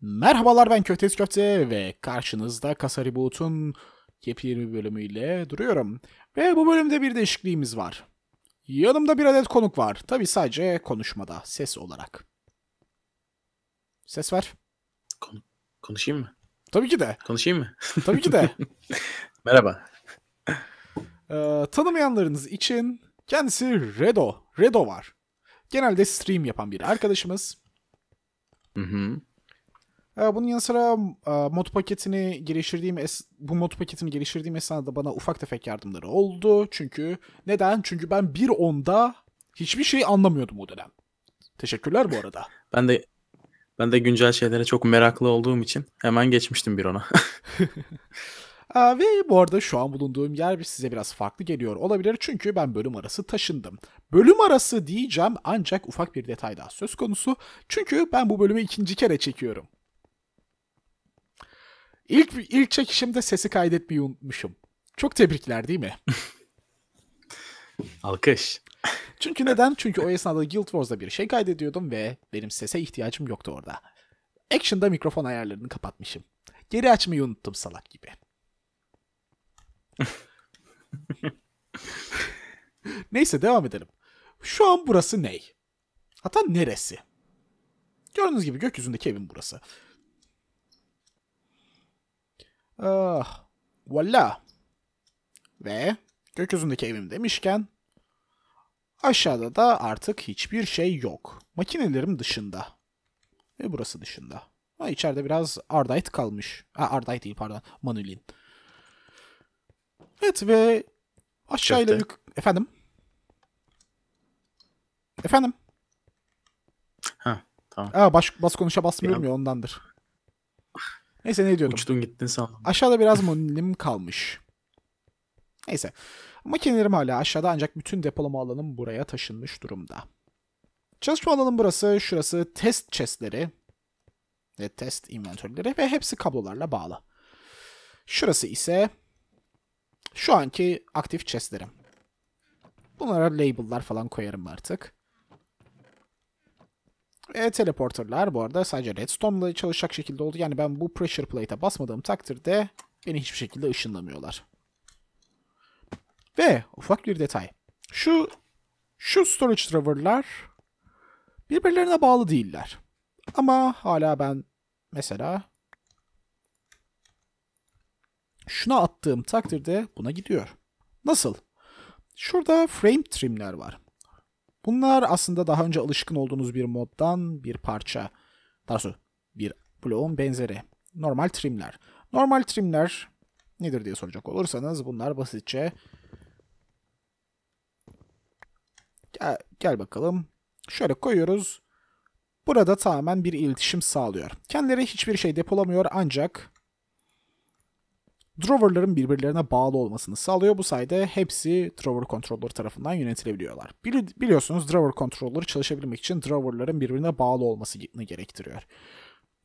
Merhabalar ben Köftes Köfte ve karşınızda Kasari Bulut'un yepyeni bölümüyle duruyorum. Ve bu bölümde bir değişikliğimiz var. Yanımda bir adet konuk var. Tabi sadece konuşmada, ses olarak. Ses ver. Kon konuşayım mı? Tabii ki de. Konuşayım mı? Tabii ki de. Merhaba. Ee, tanımayanlarınız için kendisi Redo. Redo var. Genelde stream yapan bir arkadaşımız. Hı hı. Ee, bunun yanı sıra e, mod paketini geliştirdiğim es bu mod paketini geliştirdiğim esnada bana ufak tefek yardımları oldu. Çünkü neden? Çünkü ben bir onda hiçbir şey anlamıyordum o dönem. Teşekkürler bu arada. ben de ben de güncel şeylere çok meraklı olduğum için hemen geçmiştim bir ona. Ee, ve bu arada şu an bulunduğum yer size biraz farklı geliyor olabilir çünkü ben bölüm arası taşındım. Bölüm arası diyeceğim ancak ufak bir detay daha söz konusu. Çünkü ben bu bölümü ikinci kere çekiyorum. İlk, ilk çekişimde sesi kaydetmeyi unutmuşum. Çok tebrikler değil mi? Alkış. Çünkü neden? Çünkü o esnada Guild Wars'da bir şey kaydediyordum ve benim sese ihtiyacım yoktu orada. Action'da mikrofon ayarlarını kapatmışım. Geri açmayı unuttum salak gibi. Neyse devam edelim. Şu an burası ney? Hatta neresi? Gördüğünüz gibi gökyüzündeki evim burası. Ah, voila. Ve gökyüzündeki evim demişken aşağıda da artık hiçbir şey yok. Makinelerim dışında. Ve burası dışında. Ha içeride biraz Ardite kalmış. Ha Ardite değil pardon. manulin Evet ve aşağıyla yük... Efendim? Efendim? Ha tamam. Aa, baş, bas konuşa basmıyorum ya ondandır. Neyse ne diyordum? Uçtun gittin sağ Aşağıda biraz monolim kalmış. Neyse. Makinelerim hala aşağıda ancak bütün depolama alanım buraya taşınmış durumda. Çalışma alanım burası, şurası test chestleri ve test inventörleri ve hepsi kablolarla bağlı. Şurası ise şu anki aktif chestlerim. Bunlara label'lar falan koyarım artık. E, teleporterlar bu arada sadece redstone'la çalışacak şekilde oldu. Yani ben bu pressure plate'e basmadığım takdirde beni hiçbir şekilde ışınlamıyorlar. Ve ufak bir detay. Şu şu storage driver'lar birbirlerine bağlı değiller. Ama hala ben mesela şuna attığım takdirde buna gidiyor. Nasıl? Şurada frame trimler var. Bunlar aslında daha önce alışkın olduğunuz bir moddan bir parça. Daha sonra bir bloğun benzeri. Normal trimler. Normal trimler nedir diye soracak olursanız bunlar basitçe gel, gel bakalım. Şöyle koyuyoruz. Burada tamamen bir iletişim sağlıyor. Kendileri hiçbir şey depolamıyor ancak Drawer'ların birbirlerine bağlı olmasını sağlıyor. Bu sayede hepsi Drawer Controller tarafından yönetilebiliyorlar. Bili biliyorsunuz Drawer Controller çalışabilmek için Drawer'ların birbirine bağlı olmasını gerektiriyor.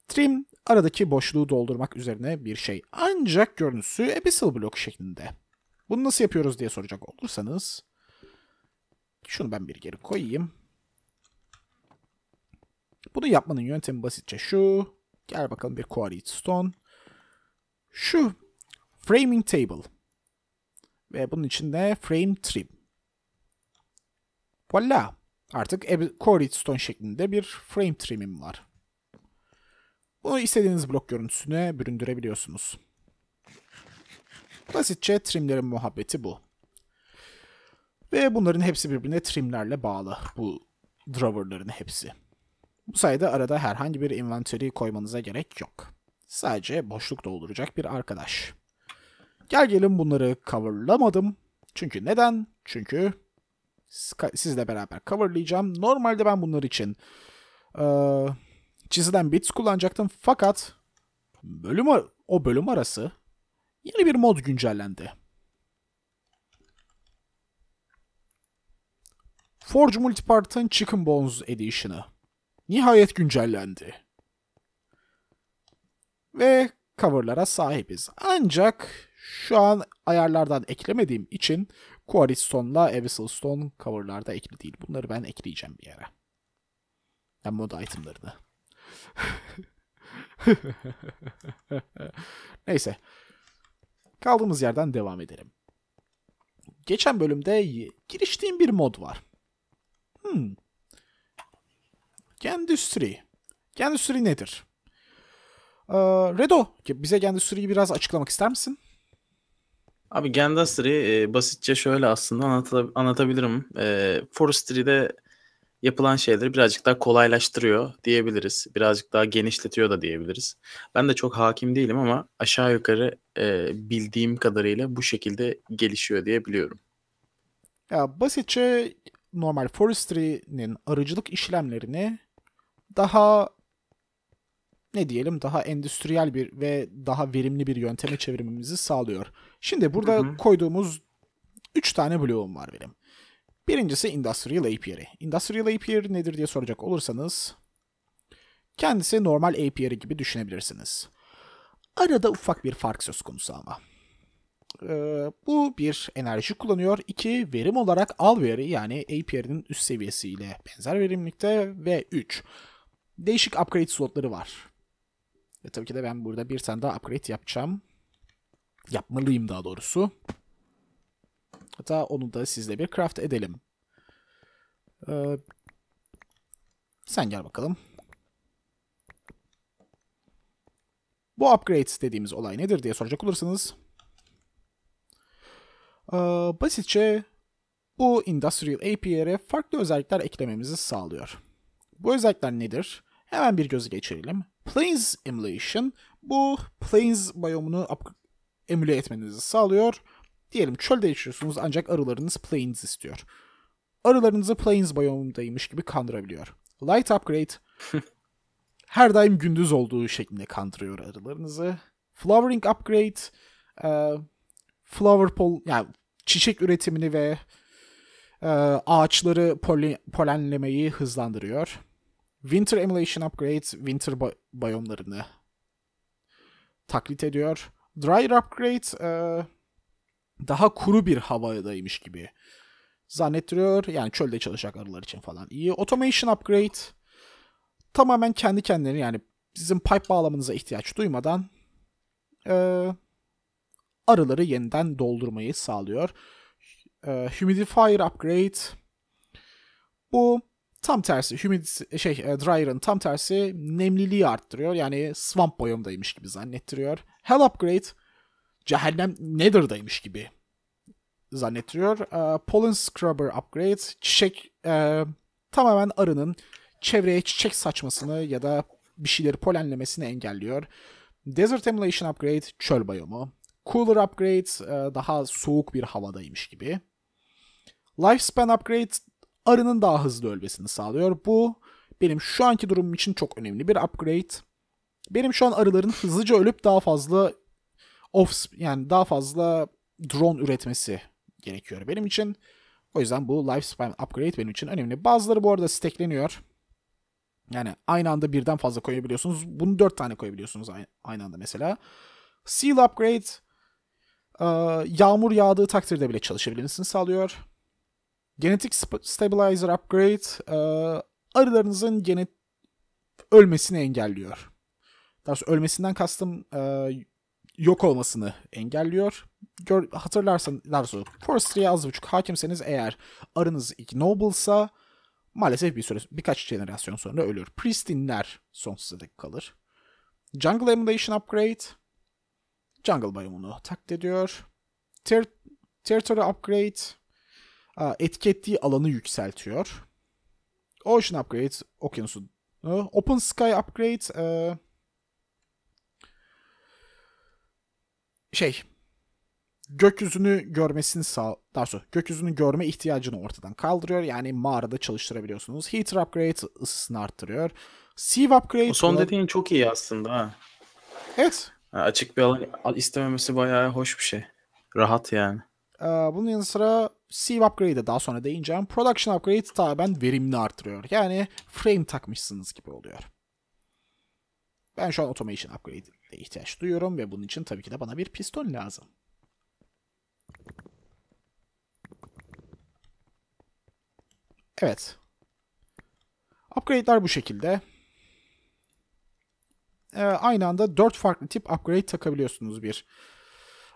Trim aradaki boşluğu doldurmak üzerine bir şey. Ancak görüntüsü abyssal blok şeklinde. Bunu nasıl yapıyoruz diye soracak olursanız şunu ben bir geri koyayım. Bunu yapmanın yöntemi basitçe şu. Gel bakalım bir quarried stone. Şu Framing Table. Ve bunun içinde Frame Trim. Voila. Artık Core stone şeklinde bir frame trimim var. Bunu istediğiniz blok görüntüsüne büründürebiliyorsunuz. Basitçe trimlerin muhabbeti bu. Ve bunların hepsi birbirine trimlerle bağlı. Bu drawerların hepsi. Bu sayede arada herhangi bir inventory koymanıza gerek yok. Sadece boşluk dolduracak bir arkadaş. Gel gelin bunları coverlamadım. Çünkü neden? Çünkü sizle beraber coverlayacağım. Normalde ben bunlar için e, çiziden bits kullanacaktım. Fakat bölüm o bölüm arası yeni bir mod güncellendi. Forge Multipart'ın Chicken Bones Edition'ı nihayet güncellendi. Ve coverlara sahibiz. Ancak şu an ayarlardan eklemediğim için Quarry Stone'la Abyssal Stone cover'larda ekli değil. Bunları ben ekleyeceğim bir yere. Ben mod itemlarını. Neyse. Kaldığımız yerden devam edelim. Geçen bölümde giriştiğim bir mod var. Hmm. Gendüstri. Gendüstri nedir? Ee, Redo, bize Gendüstri'yi biraz açıklamak ister misin? Abi Gendaster'ı e, basitçe şöyle aslında anlatab- anlatabilirim. E, Forestry'de yapılan şeyleri birazcık daha kolaylaştırıyor diyebiliriz. Birazcık daha genişletiyor da diyebiliriz. Ben de çok hakim değilim ama aşağı yukarı e, bildiğim kadarıyla bu şekilde gelişiyor diye biliyorum. Ya basitçe normal forestry'nin arıcılık işlemlerini daha ne diyelim daha endüstriyel bir ve daha verimli bir yönteme çevirmemizi sağlıyor. Şimdi burada hı hı. koyduğumuz 3 tane bloğum var benim. Birincisi Industrial Apiary. Industrial Apiary nedir diye soracak olursanız kendisi normal apiary gibi düşünebilirsiniz. Arada ufak bir fark söz konusu ama. Ee, bu bir enerji kullanıyor. İki, verim olarak al veri yani API'nin üst seviyesiyle benzer verimlilikte ve üç, değişik upgrade slotları var. Ve tabii ki de ben burada bir tane daha upgrade yapacağım. Yapmalıyım daha doğrusu. Hatta onu da sizle bir craft edelim. Ee, sen gel bakalım. Bu upgrade dediğimiz olay nedir diye soracak olursanız. Ee, basitçe bu Industrial API'ye farklı özellikler eklememizi sağlıyor. Bu özellikler nedir? Hemen bir gözü geçirelim. Plains Emulation bu Plains biyomunu emüle etmenizi sağlıyor. Diyelim çölde yaşıyorsunuz ancak arılarınız Plains istiyor. Arılarınızı Plains biyomundaymış gibi kandırabiliyor. Light Upgrade her daim gündüz olduğu şeklinde kandırıyor arılarınızı. Flowering Upgrade e, flower pol yani çiçek üretimini ve e, ağaçları poli, polenlemeyi hızlandırıyor. Winter Emulation Upgrade winter ba- biyomlarını taklit ediyor. Dryer Upgrade e, daha kuru bir havadaymış gibi zannettiriyor. Yani çölde çalışacak arılar için falan iyi. Automation Upgrade tamamen kendi kendilerine yani sizin pipe bağlamınıza ihtiyaç duymadan e, arıları yeniden doldurmayı sağlıyor. E, humidifier Upgrade bu Tam tersi humid şey e, dryer'ın tam tersi nemliliği arttırıyor. Yani swamp biomdaymış gibi zannettiriyor. Hell upgrade cehennem nether'daymış gibi zannettiriyor. E, pollen scrubber upgrade çiçek e, tamamen arının çevreye çiçek saçmasını ya da bir şeyleri polenlemesini engelliyor. Desert Emulation Upgrade çöl biyomu. Cooler Upgrade e, daha soğuk bir havadaymış gibi. Lifespan Upgrade arının daha hızlı ölmesini sağlıyor. Bu benim şu anki durumum için çok önemli bir upgrade. Benim şu an arıların hızlıca ölüp daha fazla off yani daha fazla drone üretmesi gerekiyor benim için. O yüzden bu lifespan upgrade benim için önemli. Bazıları bu arada stekleniyor. Yani aynı anda birden fazla koyabiliyorsunuz. Bunu 4 tane koyabiliyorsunuz aynı anda mesela. Seal upgrade yağmur yağdığı takdirde bile çalışabilmesini sağlıyor. Genetik Stabilizer Upgrade e, arılarınızın genet ölmesini engelliyor. Daha ölmesinden kastım e, yok olmasını engelliyor. Gör, hatırlarsan daha doğrusu forestry'e az buçuk hakimseniz eğer arınız ignoble'sa maalesef bir süre birkaç jenerasyon sonra ölür. Pristinler sonsuza dek kalır. Jungle Emulation Upgrade Jungle Biome'unu taklit ediyor. Ter Territory Upgrade etki ettiği alanı yükseltiyor. Ocean Upgrade, okyanusu. Open Sky Upgrade, e, şey, gökyüzünü görmesini sağ, daha sonra gökyüzünü görme ihtiyacını ortadan kaldırıyor. Yani mağarada çalıştırabiliyorsunuz. Heater Upgrade ısısını arttırıyor. Sieve Upgrade... O son dediğin çok iyi aslında ha. Evet. açık bir alan istememesi bayağı hoş bir şey. Rahat yani. Ee, bunun yanı sıra Sieve Upgrade'e daha sonra değineceğim. Production Upgrade taben verimini artırıyor. Yani frame takmışsınız gibi oluyor. Ben şu an Automation Upgrade'e ihtiyaç duyuyorum ve bunun için tabii ki de bana bir piston lazım. Evet. Upgrade'ler bu şekilde. Ee, aynı anda 4 farklı tip upgrade takabiliyorsunuz bir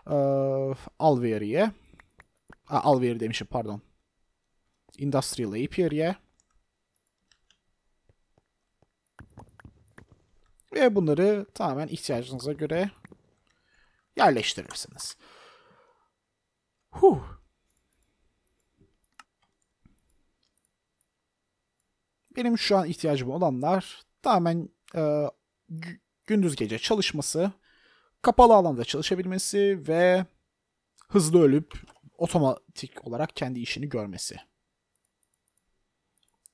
e, ee, alveariye. A, Alvear demişim pardon. Industrial Apiary'e. Ve bunları tamamen ihtiyacınıza göre yerleştirirsiniz. Huh. Benim şu an ihtiyacım olanlar tamamen e, gündüz gece çalışması, kapalı alanda çalışabilmesi ve hızlı ölüp otomatik olarak kendi işini görmesi.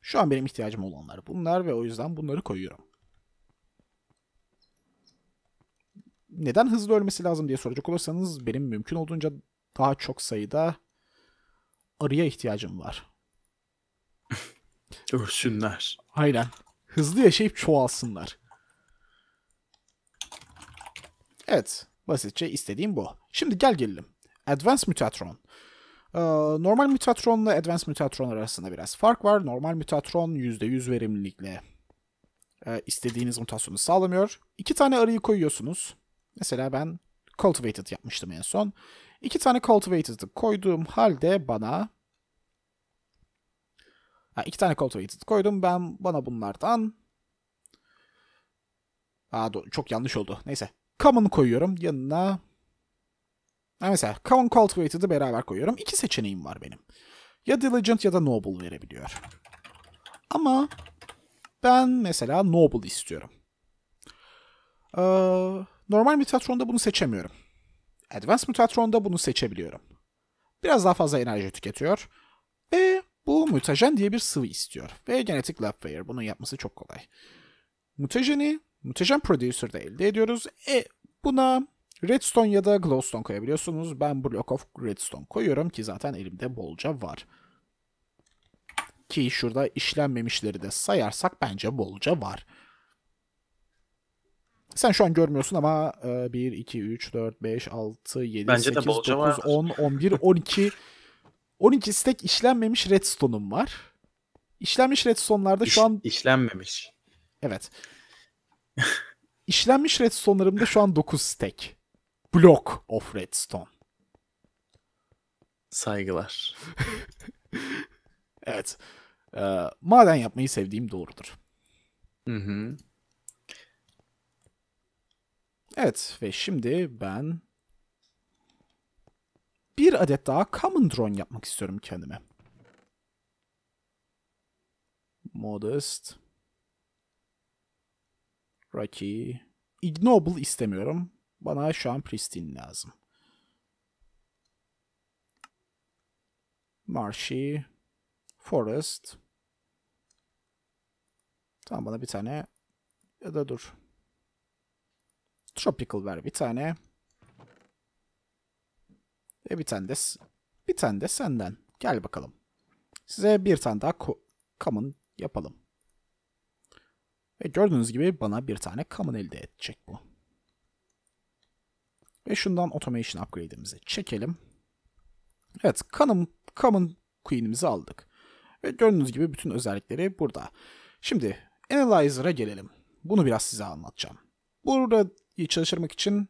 Şu an benim ihtiyacım olanlar bunlar ve o yüzden bunları koyuyorum. Neden hızlı ölmesi lazım diye soracak olursanız benim mümkün olduğunca daha çok sayıda arıya ihtiyacım var. Örsünler. Aynen. Hızlı yaşayıp çoğalsınlar. Evet. Basitçe istediğim bu. Şimdi gel gelelim. Advanced Mutatron. Ee, normal Mutatron ile Advanced Mutatron arasında biraz fark var. Normal Mutatron %100 verimlilikle e, istediğiniz mutasyonu sağlamıyor. İki tane arıyı koyuyorsunuz. Mesela ben Cultivated yapmıştım en son. İki tane Cultivated'ı koyduğum halde bana... Ha, iki tane Cultivated koydum. Ben bana bunlardan... Aa, çok yanlış oldu. Neyse. Common koyuyorum. Yanına Mesela Cowan Cultivated'ı beraber koyuyorum. İki seçeneğim var benim. Ya Diligent ya da Noble verebiliyor. Ama ben mesela Noble istiyorum. Ee, normal Mutatron'da bunu seçemiyorum. Advanced Mutatron'da bunu seçebiliyorum. Biraz daha fazla enerji tüketiyor. Ve bu mutajen diye bir sıvı istiyor. Ve genetik labware. Bunun yapması çok kolay. Mutajeni, mutajen producer'da elde ediyoruz. E, buna Redstone ya da glowstone koyabiliyorsunuz. Ben block of redstone koyuyorum ki zaten elimde bolca var. Ki şurada işlenmemişleri de sayarsak bence bolca var. Sen şu an görmüyorsun ama 1, 2, 3, 4, 5, 6, 7, bence 8, 9, var. 10, 11, 12... 12 stek işlenmemiş redstone'um var. İşlenmiş redstone'larda şu an... işlenmemiş. Evet. İşlenmiş redstone'larımda şu an 9 stek. Block of Redstone. Saygılar. evet. Ee, maden yapmayı sevdiğim doğrudur. Hı hı. Evet ve şimdi ben bir adet daha common drone yapmak istiyorum kendime. Modest. Rocky. Ignoble istemiyorum. Bana şu an Pristin lazım. Marshy, Forest. Tamam bana bir tane ya da dur. Tropical ver bir tane. Ve bir tane de bir tane de senden. Gel bakalım. Size bir tane daha common yapalım. Ve gördüğünüz gibi bana bir tane common elde edecek bu. Ve şundan automation upgrade'imizi çekelim. Evet, Common, Common Queen'imizi aldık. Ve gördüğünüz gibi bütün özellikleri burada. Şimdi Analyzer'a gelelim. Bunu biraz size anlatacağım. Burada çalıştırmak için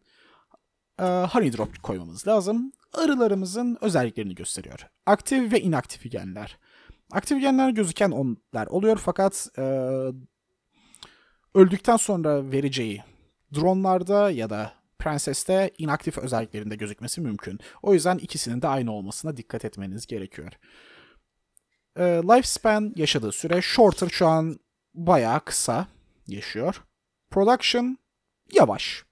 e, Honeydrop koymamız lazım. Arılarımızın özelliklerini gösteriyor. Aktif ve inaktif genler. Aktif genler gözüken onlar oluyor fakat e, öldükten sonra vereceği dronlarda ya da Prenses'te inaktif özelliklerinde gözükmesi mümkün. O yüzden ikisinin de aynı olmasına dikkat etmeniz gerekiyor. E, lifespan yaşadığı süre Shorter şu an bayağı kısa yaşıyor. Production yavaş.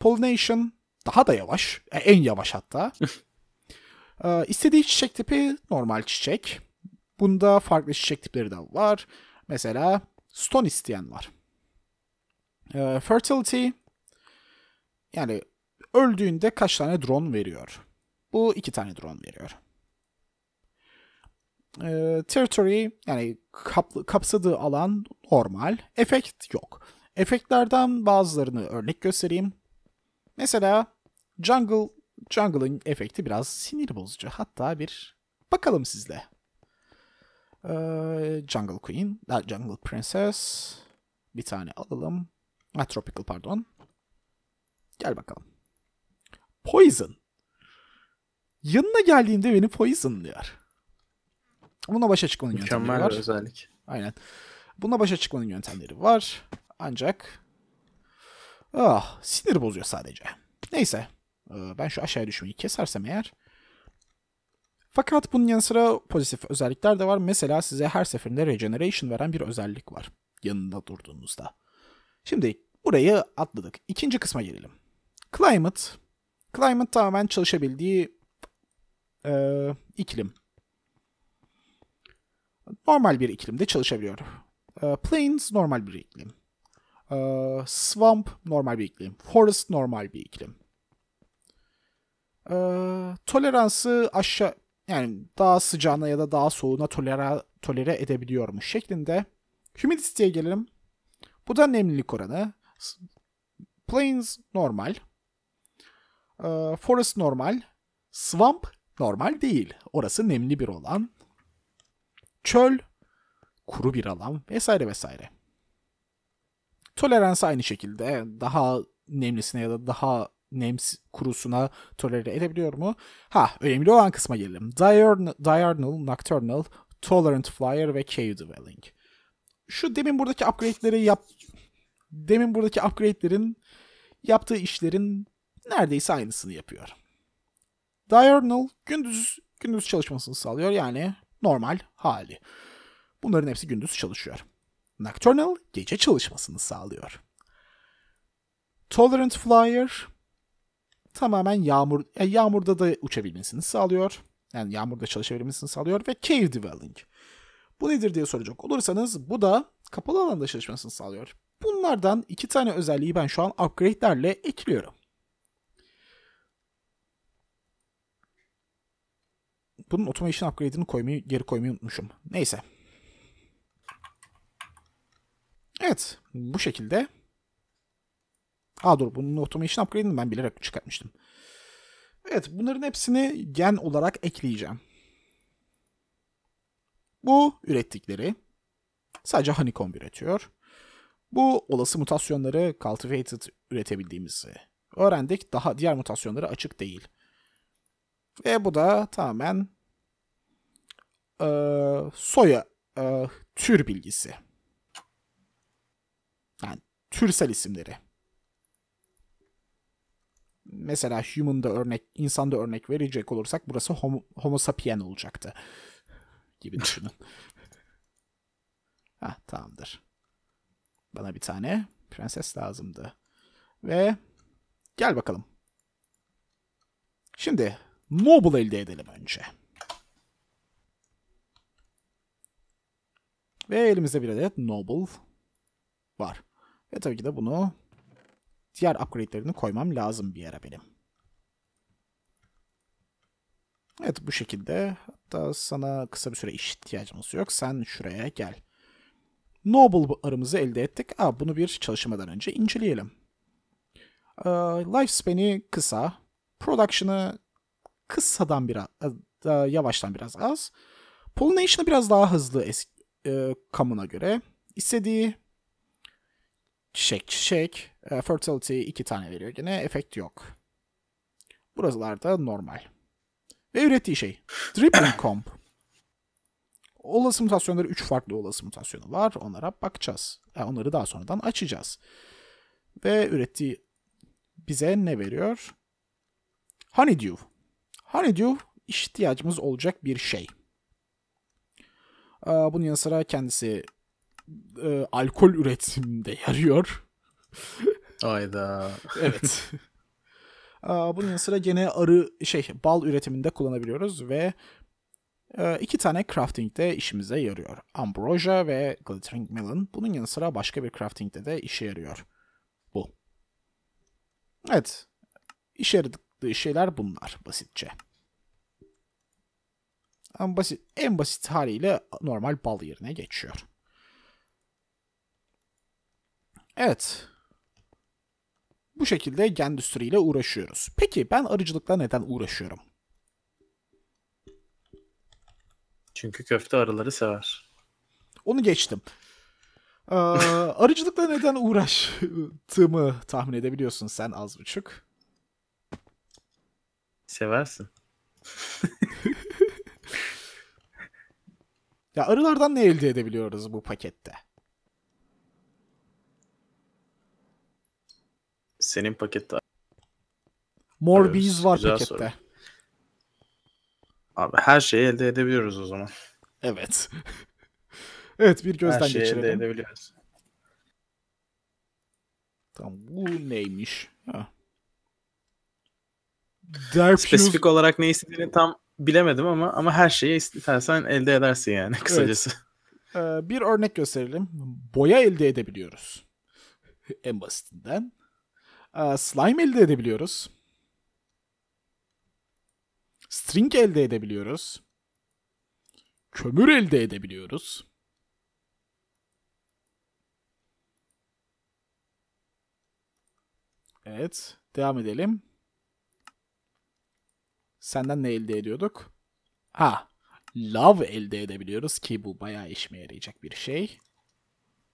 Pollination daha da yavaş. E, en yavaş hatta. e, istediği çiçek tipi normal çiçek. Bunda farklı çiçek tipleri de var. Mesela stone isteyen var. E, fertility yani öldüğünde kaç tane drone veriyor? Bu iki tane drone veriyor. E, territory yani kap, kapsadığı alan normal. Efekt yok. Efektlerden bazılarını örnek göstereyim. Mesela jungle jungle'ın efekti biraz sinir bozucu. Hatta bir bakalım sizle. Ee, jungle Queen, ah, Jungle Princess bir tane alalım. Ha, ah, tropical pardon. Gel bakalım. Poison. Yanına geldiğinde beni poison diyor. Buna başa çıkmanın Mükemmel yöntemleri var. Mükemmel özellik. Aynen. Buna başa çıkmanın yöntemleri var. Ancak ah, sinir bozuyor sadece. Neyse. E, ben şu aşağıya düşmeyi kesersem eğer. Fakat bunun yanı sıra pozitif özellikler de var. Mesela size her seferinde regeneration veren bir özellik var. Yanında durduğunuzda. Şimdi burayı atladık. İkinci kısma girelim. Climate. Climate tamamen çalışabildiği e, iklim. Normal bir iklimde çalışabiliyor. E, plains normal bir iklim. E, swamp normal bir iklim. Forest normal bir iklim. E, toleransı aşağı yani daha sıcağına ya da daha soğuğuna tolera, tolere edebiliyormuş şeklinde. Humidity'ye gelelim. Bu da nemlilik oranı. Plains normal. Ee, forest normal. Swamp normal değil. Orası nemli bir olan. Çöl kuru bir alan vesaire vesaire. Tolerans aynı şekilde daha nemlisine ya da daha nems kurusuna tolere edebiliyor mu? Ha önemli olan kısma gelelim. diurnal Nocturnal, Tolerant Flyer ve Cave Dwelling. Şu demin buradaki upgrade'leri yap... Demin buradaki upgrade'lerin yaptığı işlerin neredeyse aynısını yapıyor. Diurnal gündüz gündüz çalışmasını sağlıyor yani normal hali. Bunların hepsi gündüz çalışıyor. Nocturnal gece çalışmasını sağlıyor. Tolerant Flyer tamamen yağmur yani e, yağmurda da uçabilmesini sağlıyor. Yani yağmurda çalışabilmesini sağlıyor ve Cave Dwelling. Bu nedir diye soracak olursanız bu da kapalı alanda çalışmasını sağlıyor. Bunlardan iki tane özelliği ben şu an upgrade'lerle ekliyorum. Bunun automation upgrade'ini koymayı, geri koymayı unutmuşum. Neyse. Evet. Bu şekilde. Aa dur bunun automation upgrade'ini ben bilerek çıkartmıştım. Evet bunların hepsini gen olarak ekleyeceğim. Bu ürettikleri. Sadece honeycomb üretiyor. Bu olası mutasyonları cultivated üretebildiğimizi öğrendik. Daha diğer mutasyonları açık değil. Ve bu da tamamen e, soya e, tür bilgisi. Yani türsel isimleri. Mesela human'da örnek, insanda örnek verecek olursak burası homo, homo sapien olacaktı. Gibi düşünün. ha tamamdır. Bana bir tane prenses lazımdı. Ve gel bakalım. Şimdi Mobile elde edelim önce. Ve elimizde bir adet Noble var. Ve tabii ki de bunu diğer upgrade'lerini koymam lazım bir yere benim. Evet bu şekilde. Hatta sana kısa bir süre iş ihtiyacımız yok. Sen şuraya gel. Noble arımızı elde ettik. Aa, bunu bir çalışmadan önce inceleyelim. Ee, lifespan'i kısa. Production'ı kısadan biraz, e, yavaştan biraz az. Pollination'ı biraz daha hızlı e, kamuna göre istediği çiçek çiçek. E, fertility 2 tane veriyor gene. Efekt yok. Buralarda normal. Ve ürettiği şey. dripping comp. Olası mutasyonları 3 farklı olası mutasyonu var. Onlara bakacağız. Yani e, onları daha sonradan açacağız. Ve ürettiği bize ne veriyor? Honeydew. Honeydew ihtiyacımız olacak bir şey. Ee, bunun yanı sıra kendisi e, alkol üretiminde yarıyor. Ayda. evet. Ee, bunun yanı sıra gene arı şey bal üretiminde kullanabiliyoruz ve e, iki tane crafting de işimize yarıyor. Ambrosia ve Glittering Melon. Bunun yanı sıra başka bir crafting'de de işe yarıyor. Bu. Evet. İşe yaradığı şeyler bunlar basitçe. En basit, en basit haliyle normal bal yerine geçiyor. Evet. Bu şekilde endüstriyle uğraşıyoruz. Peki ben arıcılıkla neden uğraşıyorum? Çünkü köfte arıları sever. Onu geçtim. Ee, arıcılıkla neden uğraştığımı tahmin edebiliyorsun sen az buçuk. Seversin. Ya arılardan ne elde edebiliyoruz bu pakette? Senin pakette More evet, bees var pakette. Soru. Abi her şeyi elde edebiliyoruz o zaman. Evet. evet bir gözden geçirelim. her şeyi geçirelim. elde edebiliyoruz. Tamam bu neymiş? Ha. Derp Spesifik olarak ne istediğini tam bilemedim ama ama her şeyi istersen elde edersin yani kısacası. Evet. Ee, bir örnek gösterelim. Boya elde edebiliyoruz. en basitinden. Ee, slime elde edebiliyoruz. String elde edebiliyoruz. Kömür elde edebiliyoruz. Evet, devam edelim. Senden ne elde ediyorduk? Ha, love elde edebiliyoruz ki bu bayağı işime yarayacak bir şey.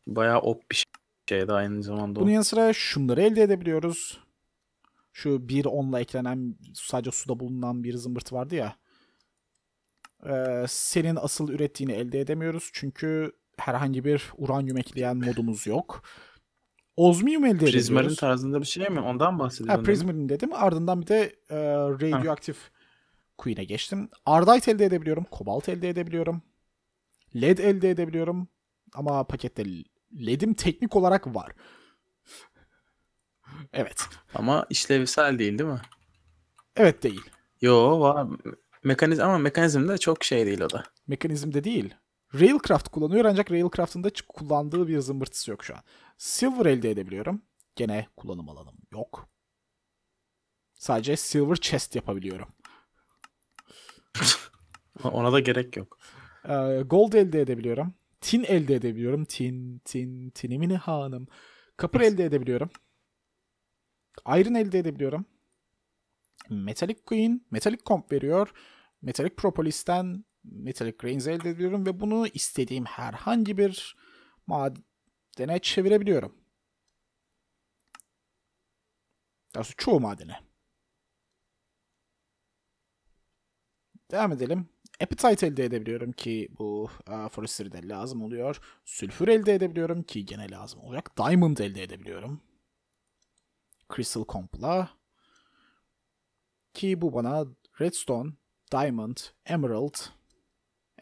Bayağı op bir şey de aynı zamanda. Bunun yanı sıra şunları elde edebiliyoruz. Şu bir onla eklenen sadece suda bulunan bir zımbırtı vardı ya. Ee, senin asıl ürettiğini elde edemiyoruz çünkü herhangi bir uranyum ekleyen modumuz yok. Ozmium elde ediyoruz. Prismarin tarzında bir şey mi? Ondan bahsediyorsun. Ha, Prismarin dedim. Ardından bir de e, radyoaktif ha Queen'e geçtim. Ardite elde edebiliyorum. Kobalt elde edebiliyorum. Led elde edebiliyorum. Ama pakette LED'im teknik olarak var. evet. Ama işlevsel değil değil mi? Evet değil. Yo var. Mekanizm ama mekanizm de çok şey değil o da. Mekanizm de değil. Railcraft kullanıyor ancak Railcraft'ın da kullandığı bir zımbırtısı yok şu an. Silver elde edebiliyorum. Gene kullanım alanım yok. Sadece silver chest yapabiliyorum. Ona da gerek yok. Ee, gold elde edebiliyorum. Tin elde edebiliyorum. Tin, tin, tinimini hanım. Kapır elde edebiliyorum. Iron elde edebiliyorum. Metallic Queen, Metallic Comp veriyor. Metallic Propolis'ten Metallic Grains elde ediyorum ve bunu istediğim herhangi bir madene çevirebiliyorum. Yani çoğu madene. Devam edelim. Appetite elde edebiliyorum ki bu uh, e, Forester'de lazım oluyor. Sülfür elde edebiliyorum ki gene lazım olacak. Diamond elde edebiliyorum. Crystal Comp'la. Ki bu bana Redstone, Diamond, Emerald,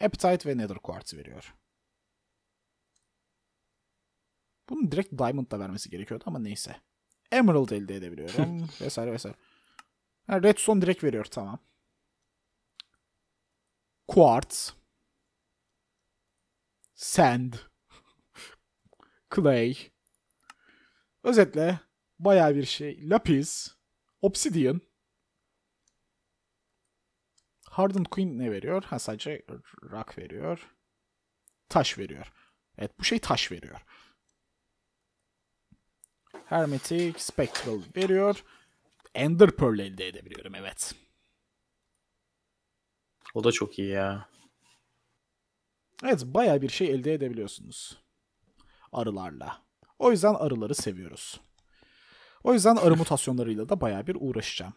Appetite ve Nether Quartz veriyor. Bunu direkt Diamond'da vermesi gerekiyordu ama neyse. Emerald elde edebiliyorum vesaire vesaire. Redstone direkt veriyor tamam quartz, sand, clay. Özetle baya bir şey. Lapis, obsidian. Hardened Queen ne veriyor? Ha sadece rock veriyor. Taş veriyor. Evet bu şey taş veriyor. Hermetic Spectral veriyor. Ender Pearl elde edebiliyorum evet. O da çok iyi ya. Evet baya bir şey elde edebiliyorsunuz. Arılarla. O yüzden arıları seviyoruz. O yüzden arı mutasyonlarıyla da baya bir uğraşacağım.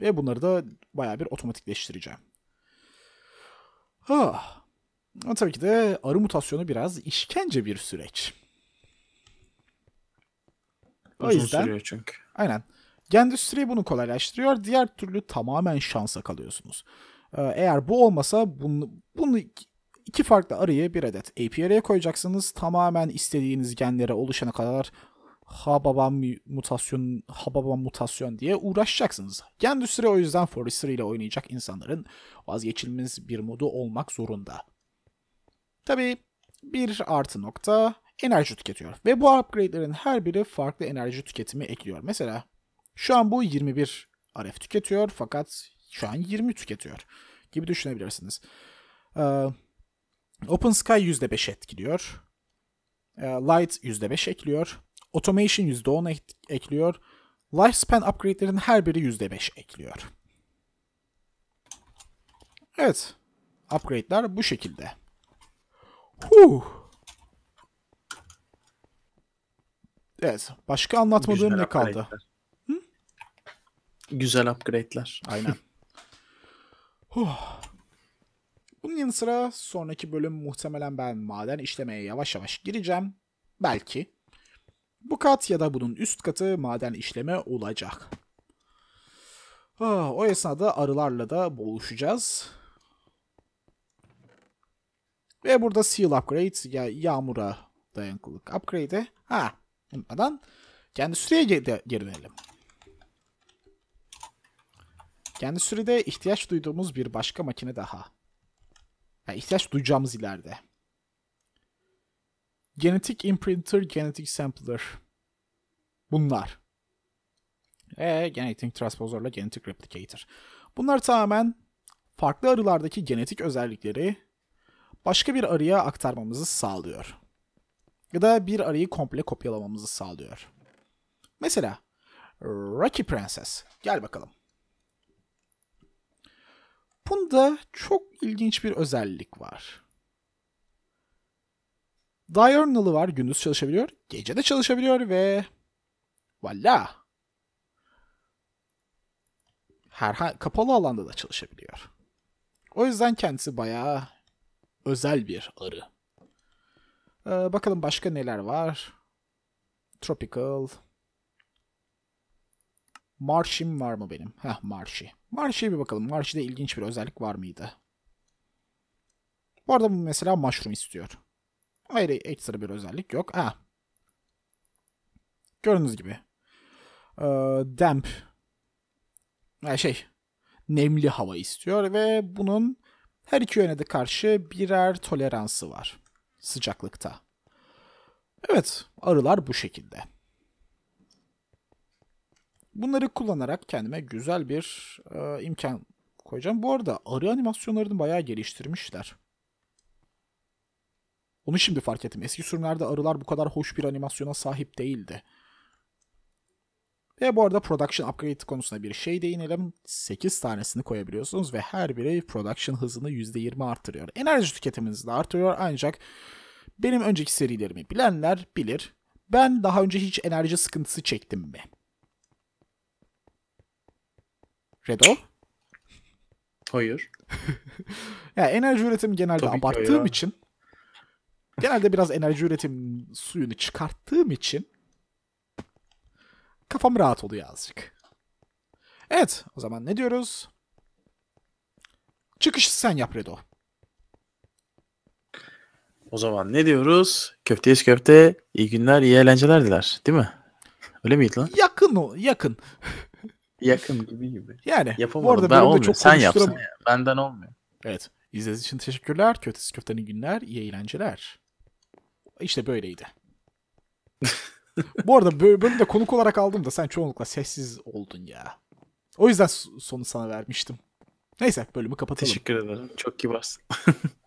Ve bunları da baya bir otomatikleştireceğim. Ha. Ah, ama tabii ki de arı mutasyonu biraz işkence bir süreç. O Uzun yüzden, sürüyor çünkü. Aynen. Gendüstri bunu kolaylaştırıyor. Diğer türlü tamamen şansa kalıyorsunuz. Ee, eğer bu olmasa bunu, bunu iki farklı arıyı bir adet APR'ye koyacaksınız. Tamamen istediğiniz genlere oluşana kadar hababam mutasyon, hababam mutasyon diye uğraşacaksınız. Gendüstri o yüzden Forester ile oynayacak insanların vazgeçilmez bir modu olmak zorunda. Tabi bir artı nokta enerji tüketiyor. Ve bu upgrade'lerin her biri farklı enerji tüketimi ekliyor. Mesela şu an bu 21 RF tüketiyor fakat şu an 20 tüketiyor gibi düşünebilirsiniz. Ee, OpenSky %5 etkiliyor. Ee, Light %5 ekliyor. Automation %10 ek ekliyor. Lifespan upgrade'lerin her biri %5 ekliyor. Evet. Upgrade'ler bu şekilde. Huh. Evet. Başka anlatmadığım Güzel ne kaldı? Upgrade'ler. Güzel upgrade'ler. Aynen. huh. Bunun yanı sıra sonraki bölüm muhtemelen ben maden işlemeye yavaş yavaş gireceğim. Belki. Bu kat ya da bunun üst katı maden işleme olacak. Ah, o esnada arılarla da boğuşacağız. Ve burada seal upgrade ya yağmura dayanıklılık upgrade'e ha yapmadan kendi süreye geri dönelim. Kendi sürede ihtiyaç duyduğumuz bir başka makine daha. Yani ihtiyaç duyacağımız ileride. Genetik Imprinter, Genetik Sampler. Bunlar. E, Genetic Transposer'la genetik Replicator. Bunlar tamamen farklı arılardaki genetik özellikleri başka bir arıya aktarmamızı sağlıyor. Ya da bir arıyı komple kopyalamamızı sağlıyor. Mesela Rocky Princess. Gel bakalım. Bunda çok ilginç bir özellik var. Diurnal'ı var. Gündüz çalışabiliyor. Gece de çalışabiliyor ve... Valla. Her kapalı alanda da çalışabiliyor. O yüzden kendisi bayağı özel bir arı. Ee, bakalım başka neler var. Tropical. Marşim var mı benim? Heh Marşi. Marşi'ye bir bakalım. Marşi'de ilginç bir özellik var mıydı? Bu arada bu mesela mushroom istiyor. Ayrı ekstra bir özellik yok. Ha. Gördüğünüz gibi. Ee, damp. Yani şey. Nemli hava istiyor ve bunun her iki yöne de karşı birer toleransı var. Sıcaklıkta. Evet arılar bu şekilde. Bunları kullanarak kendime güzel bir e, imkan koyacağım. Bu arada arı animasyonlarını bayağı geliştirmişler. Onu şimdi fark ettim. Eski sürümlerde arılar bu kadar hoş bir animasyona sahip değildi. Ve bu arada production upgrade konusunda bir şey değinelim. 8 tanesini koyabiliyorsunuz ve her biri production hızını %20 artırıyor. Enerji tüketiminizi de artırıyor ancak benim önceki serilerimi bilenler bilir. Ben daha önce hiç enerji sıkıntısı çektim mi? Redo? Hayır. ya yani enerji üretimi genelde Tabii abarttığım için genelde biraz enerji üretim suyunu çıkarttığım için kafam rahat oluyor azıcık. Evet o zaman ne diyoruz? Çıkışı sen yap Redo. O zaman ne diyoruz? Köfte Köfteyiz köfte, iyi günler, iyi eğlenceler diler. Değil mi? Öyle miydi lan? Yakın o, yakın. Yakın gibi gibi. Yani. Yapamadım. Bu arada ben olmuyor. Çok Sen yapsın. Ya. Benden olmuyor. Evet. İzlediğiniz için teşekkürler. Kötesi köftenin günler. İyi eğlenceler. İşte böyleydi. Bu arada de konuk olarak aldım da sen çoğunlukla sessiz oldun ya. O yüzden sonu sana vermiştim. Neyse bölümü kapatalım. Teşekkür ederim. Çok kibarsın.